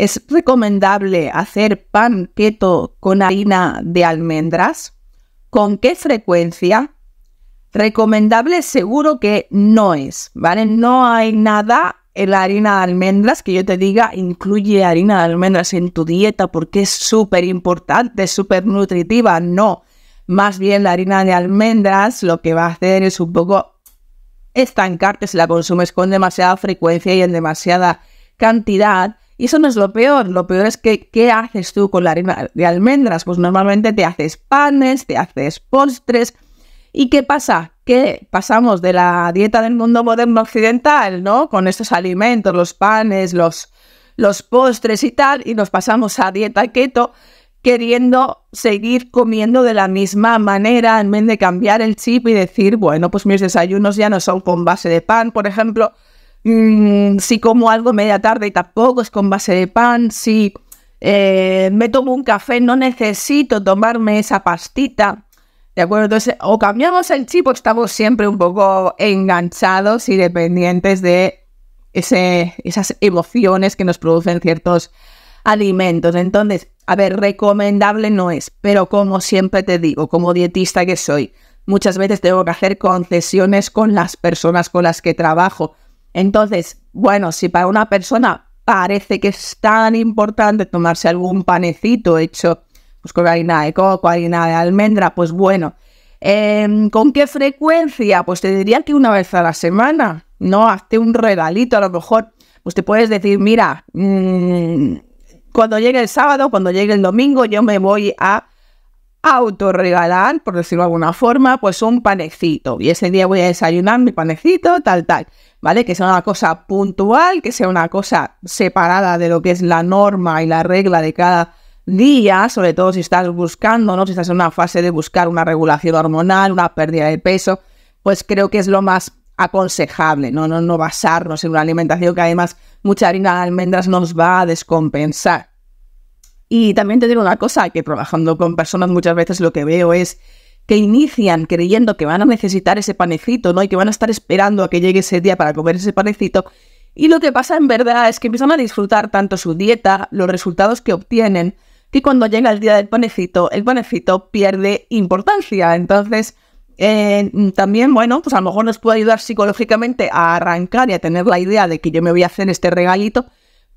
¿Es recomendable hacer pan keto con harina de almendras? ¿Con qué frecuencia? Recomendable seguro que no es, ¿vale? No hay nada en la harina de almendras que yo te diga incluye harina de almendras en tu dieta porque es súper importante, súper nutritiva. No, más bien la harina de almendras lo que va a hacer es un poco estancarte si la consumes con demasiada frecuencia y en demasiada cantidad y eso no es lo peor, lo peor es que ¿qué haces tú con la harina de almendras? Pues normalmente te haces panes, te haces postres. ¿Y qué pasa? Que pasamos de la dieta del mundo moderno occidental, ¿no? Con estos alimentos, los panes, los, postres y tal, y nos pasamos a dieta keto queriendo seguir comiendo de la misma manera en vez de cambiar el chip y decir, bueno, pues mis desayunos ya no son con base de pan, por ejemplo, Mm, si como algo media tarde y tampoco es con base de pan, si eh, me tomo un café no necesito tomarme esa pastita. ¿De acuerdo? Entonces, o cambiamos el chip o estamos siempre un poco enganchados y dependientes de esas emociones que nos producen ciertos alimentos. Entonces, a ver, recomendable no es, pero como siempre te digo, como dietista que soy, muchas veces tengo que hacer concesiones con las personas con las que trabajo, entonces, bueno, si para una persona parece que es tan importante tomarse algún panecito hecho pues, con harina de coco, harina de almendra, pues bueno. Em, ¿Con qué frecuencia? Pues te diría que una vez a la semana, ¿no? Hazte un regalito, a lo mejor, pues te puedes decir, mira, mm, cuando llegue el sábado, cuando llegue el domingo, yo me voy a autorregalar, por decirlo de alguna forma, pues un panecito. Y ese día voy a desayunar mi panecito, tal, tal. ¿Vale? Que sea una cosa puntual, que sea una cosa separada de lo que es la norma y la regla de cada día, sobre todo si estás buscando, ¿no? Si estás en una fase de buscar una regulación hormonal, una pérdida de peso, pues creo que es lo más aconsejable, ¿no? No, no basarnos en una alimentación que además mucha harina de almendras nos va a descompensar. Y también te digo una cosa, que trabajando con personas muchas veces lo que veo es que inician creyendo que van a necesitar ese panecito, ¿no? Y que van a estar esperando a que llegue ese día para comer ese panecito. Y lo que pasa en verdad es que empiezan a disfrutar tanto su dieta, los resultados que obtienen, que cuando llega el día del panecito, el panecito pierde importancia. Entonces, eh, también, bueno, pues a lo mejor nos puede ayudar psicológicamente a arrancar y a tener la idea de que yo me voy a hacer este regalito,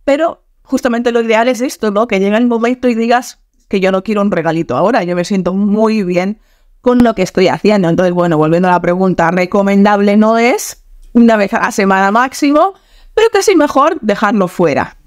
pero justamente lo ideal es esto, ¿no? Que llegue el momento y digas que yo no quiero un regalito ahora, yo me siento muy bien con lo que estoy haciendo. Entonces, bueno, volviendo a la pregunta, recomendable no es una vez a la semana máximo, pero casi mejor dejarlo fuera.